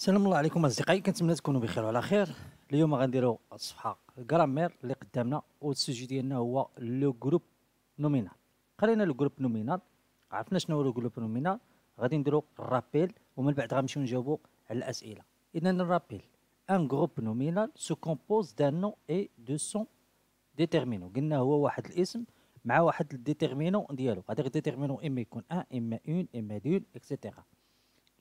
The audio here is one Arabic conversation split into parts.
السلام الله عليكم اصدقائي كنتمنى تكونوا بخير وعلى خير اليوم غنديروا الصفحه غرامير اللي قدامنا والسوجي ديالنا هو لو جروب نومينال قرينا لو جروب نومينال عرفنا شنو هو لو جروب نومينال غادي نديروا الرابيل ومن بعد غنمشيو نجاوبوا على الاسئله اذا الرابيل ان جروب نومينال سو كومبوز دان نو اي دو سون ديتيرمينو قلنا هو واحد الاسم مع واحد الديتيرمينو ديالو هذاك الديتيرمينو اما يكون ان اما اون اما دون اكسيتيرا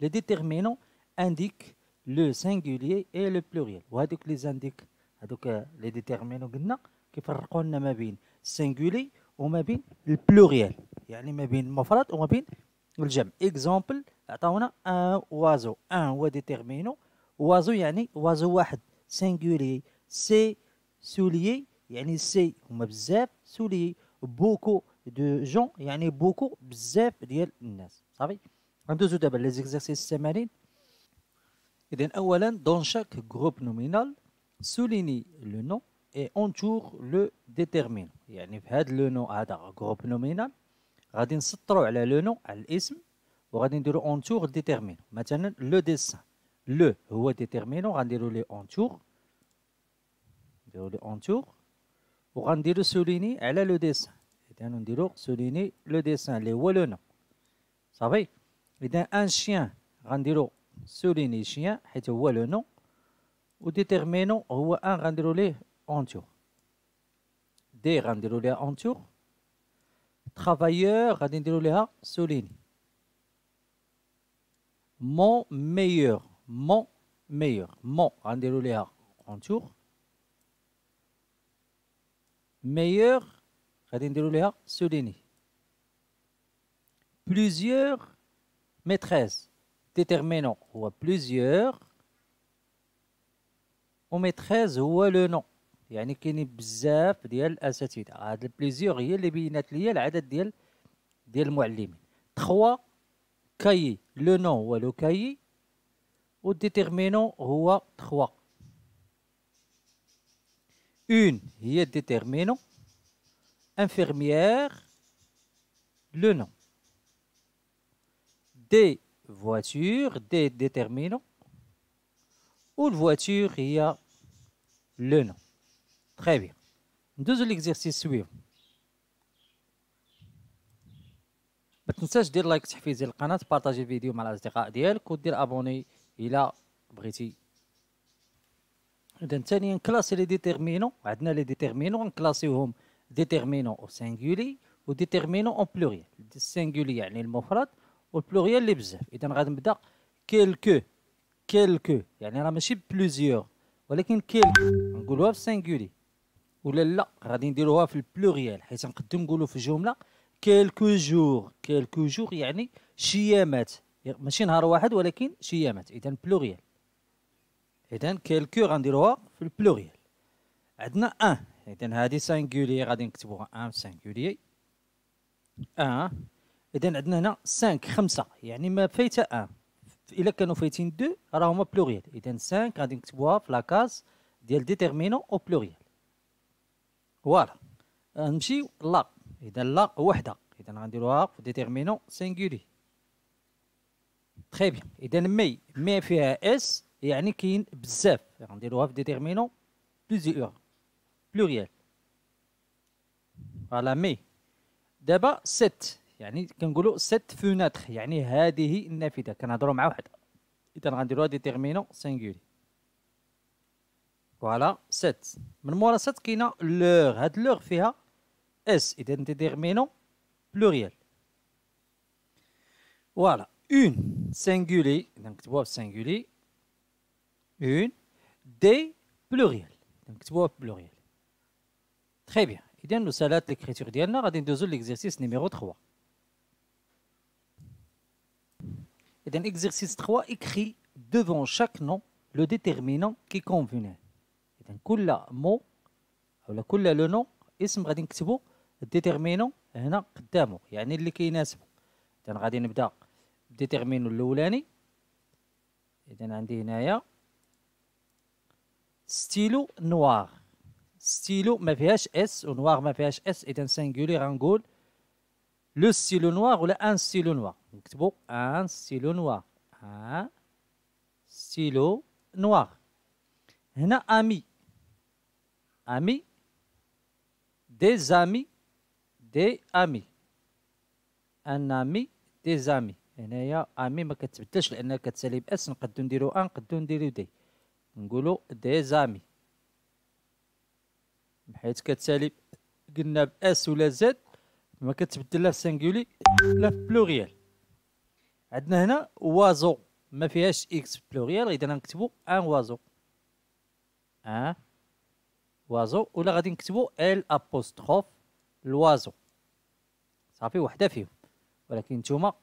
لي ديتيرمينو indique le singulier et le pluriel وهذوك les indique هذوك les déterminants قلنا كيفرقوا لنا ما بين singulier وما بين البلوريال يعني ما بين المفرد وما بين الجمع اكزامبل عطاونا ان وازو ان هو ديتيرمينو وازو يعني وازو واحد سينغولي سي سوليي يعني سي هما بزاف سوليي بوكو دو جون يعني بوكو بزاف ديال الناس صافي غندوزو دابا لي زيكزارسيس 80 et dans chaque groupe nominal, soulignez le nom et entoure le déterminant. Il le nom un groupe nominal. Radin s'attroue le nom à entoure déterminant. Maintenant, le dessin. Le ou déterminant, on dire le entoure. Le entour, ou le elle le dessin. Et on souligner le dessin, les le nom. Ça va un chien, soulignez, c'est un mot le nom, très déterminant, un mot qui rend Des monde entier. de travailleur, rendre le monde mon meilleur, mon meilleur, mon meilleur, mon meilleur, rend meilleur, rend le monde plusieurs maîtresses, déterminant à plusieurs On à le nom. يعني y بزاف ديال الاساتذه هاد البليزيور هي اللي بينات ليا العدد ديال le المعلمين Ou le لو نو هو لو Une, à هو une Une. هي infirmière le nom des voiture, des déterminants, ou la voiture, il y a le nom. Très bien. Deux l'exercice suivant. ما تنساش دير لايك تحفيزي القناة بارطاجي الفيديو مع الأصدقاء ديالك ودير أبوني إلا بغيتي إذا ثانيا كلاسي لي ديتيرمينون عندنا لي ديتيرمينون نكلاسيوهم ديتيرمينون أو سانغولي وديتيرمينون أو بلوريال السينغولي يعني المفرد والبلوريال اللي بزاف اذا غادي نبدا كيلكو كيلكو يعني راه ماشي بلوزيور ولكن كيلكو نقولوها في سينغولي ولا لا غادي نديروها في البلوريال حيت نقدر نقولوا في جمله كيلكو جور كيلكو جور يعني شيامات ماشي نهار واحد ولكن شيامات اذا بلوريال اذا كيلكو غنديروها في البلوريال عندنا ان اذا هذه سينغولي غادي نكتبوها ان سينغولي ان اذا عندنا هنا 5 5 يعني ما فايت ان الا كانوا فايتين 2 راهما بلوريال اذا 5 غادي نكتبوها في لاكاز ديال ديتيرمينون او بلوريال فوالا نمشيو لا اذا لا وحده اذا غنديروها في ديتيرمينون سينغولي تري بيان اذا مي مي فيها اس يعني كاين بزاف غنديروها في ديتيرمينون بلوزيور بلوريال فوالا مي دابا 7 يعني كنقولوا سيت فوناتخ يعني هذه النافذه كنهضروا مع واحد اذا غنديروا هذه تيرمينو سينغولي فوالا سيت من مورا سيت كاينه لوغ هاد لوغ فيها اس اذا تيرمينو بلوريال فوالا اون سينغولي اذا نكتبوها سينغولي اون دي بلوريال نكتبوها بلوريال تري بيان اذا وصلت ليكريتور ديالنا غادي ندوزو ليكزيرسيس نيميرو 3 إذن exercice 3 écrit devant chaque nom le déterminant qui convenait إذن كل mot ولا كل لو نو اسم غادي نكتبو الديتيرمينو هنا قدامو يعني اللي كيناسبو اذا غادي نبدا بالديتيرمينو الأولاني اذا عندي هنايا ستيلو نوار ستيلو ما فيهاش اس ونوار ما فيهاش اس اذا سانجولير غنقول لو ستيلو نوار ولا ان ستيلو نوار نكتبوا ان ستيلو نوار ان ستيلو نوار هنا امي امي دي زامي دي امي ان امي دي زامي هنايا امي ما كتبدلش لانها كتسالي باس نقدو نديرو ان نقدو نديرو دي نقولو دي زامي حيت كتسالي قلنا باس ولا زد ما كتبدل لا في سانغولي لا في بلوريال عندنا هنا وازو ما فيهاش اكس في بلوريال اذا غنكتبو ان وازو ان وازو ولا غادي نكتبو ال ابوستروف الوازو صافي وحده فيهم ولكن نتوما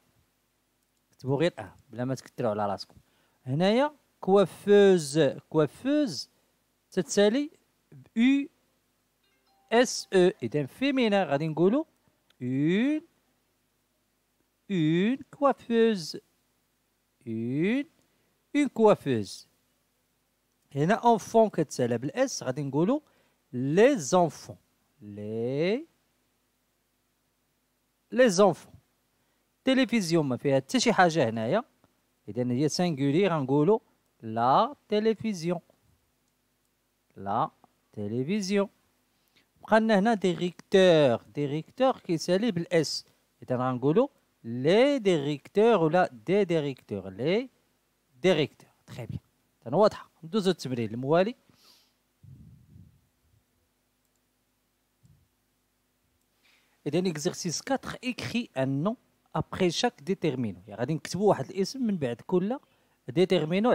كتبوا غير ان بلا ما تكثروا على راسكم هنايا كوافوز كوافوز تتسالي ب او اس او اذا فيمينا غادي نقولوا une, une coiffeuse, une, une coiffeuse. Et un enfant que célèbre, le S, les enfants. Les, les enfants. Télévision, ma fait Et d'un singulier, un la télévision. La télévision. Nous on a un directeur qui est le S, c'est un angleau. Les directeurs ou la des directeurs, les directeurs. Très bien. nous Et un exercice 4. Écris un nom après chaque déterminant. Il y a un ben, déterminant.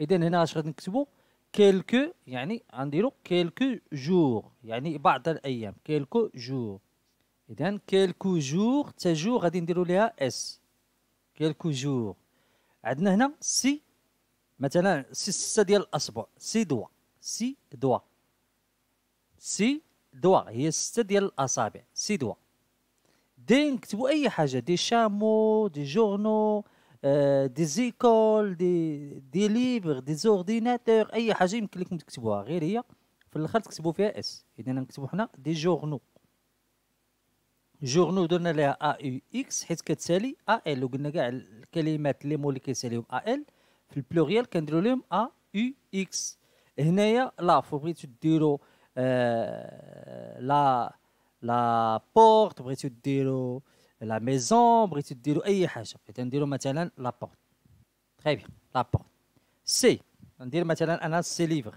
اذا هنا اش غنكتبوا كيلكو يعني غنديروا كيلكو جور يعني بعض الايام كيلكو جور اذا كيلكو جور تا جور غادي نديروا ليها اس كيلكو جور عندنا هنا سي مثلا سي سته ديال الاصبع سي دوا سي دوا سي دوا هي سته ديال الاصابع سي دوا دي نكتبوا اي حاجه دي شامو دي جورنو دي زيكول دي دي ليفر دي زورديناتور اي حاجه يمكن لكم تكتبوها غير هي في الاخر تكتبوا فيها اس اذا نكتبوا حنا دي جورنو جورنو درنا لها ا او اكس حيت كتسالي ا ال وقلنا كاع الكلمات لي مول كيساليهم ا ال في البلوريال كنديروا لهم ا او اكس هنايا لا فو بغيتو ديروا آه لا لا بورت بغيتو ديروا La maison, eh, on le la porte. Très bien, la porte. C'est, on dit maintenant, livres,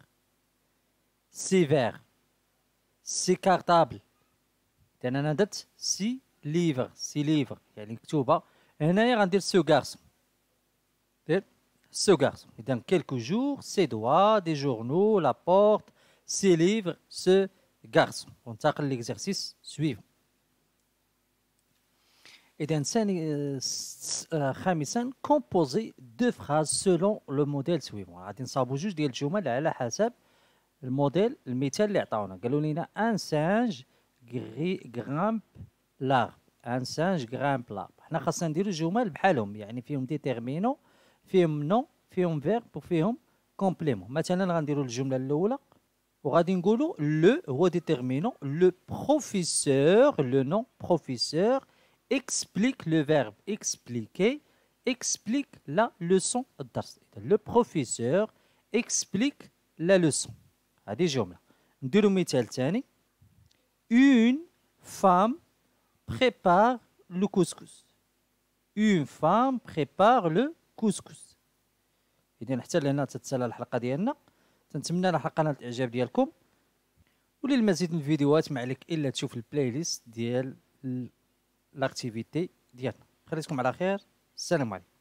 ses verres, ses cartables. livres, ses livres. Il Et ce garçon. ce garçon. Dans quelques jours, ses doigts, des journaux, la porte, ses livres, ce garçon. On l'exercice suivant. اذا ثاني آه، آه، خامسا كومبوزي دو فراز سولون لو موديل سويفون غادي نصاوبو جوج ديال الجمل على حسب الموديل المثال اللي عطاونا قالوا لينا ان سانج غري غرامب لارب ان سانج غرامب لارب حنا خاصنا نديرو جمل بحالهم يعني فيهم ديتيرمينو فيهم نو فيهم فيرب وفيهم كومبليمون مثلا غنديرو الجمله الاولى وغادي نقولوا لو هو ديتيرمينو لو بروفيسور لو نو بروفيسور explique le verbe expliquer, explique la leçon. Le professeur explique la leçon. هذه جملة. نديرو مثال ثاني. Une femme prépare le couscous. Une femme prépare le couscous. إذا حتى لهنا تتسالى الحلقة ديالنا. تنتمنى الحلقة نالت الإعجاب ديالكم. وللمزيد من الفيديوهات ما عليك إلا تشوف البلاي ليست ديال لاكتيفيتي ديالنا خليتكم على خير السلام عليكم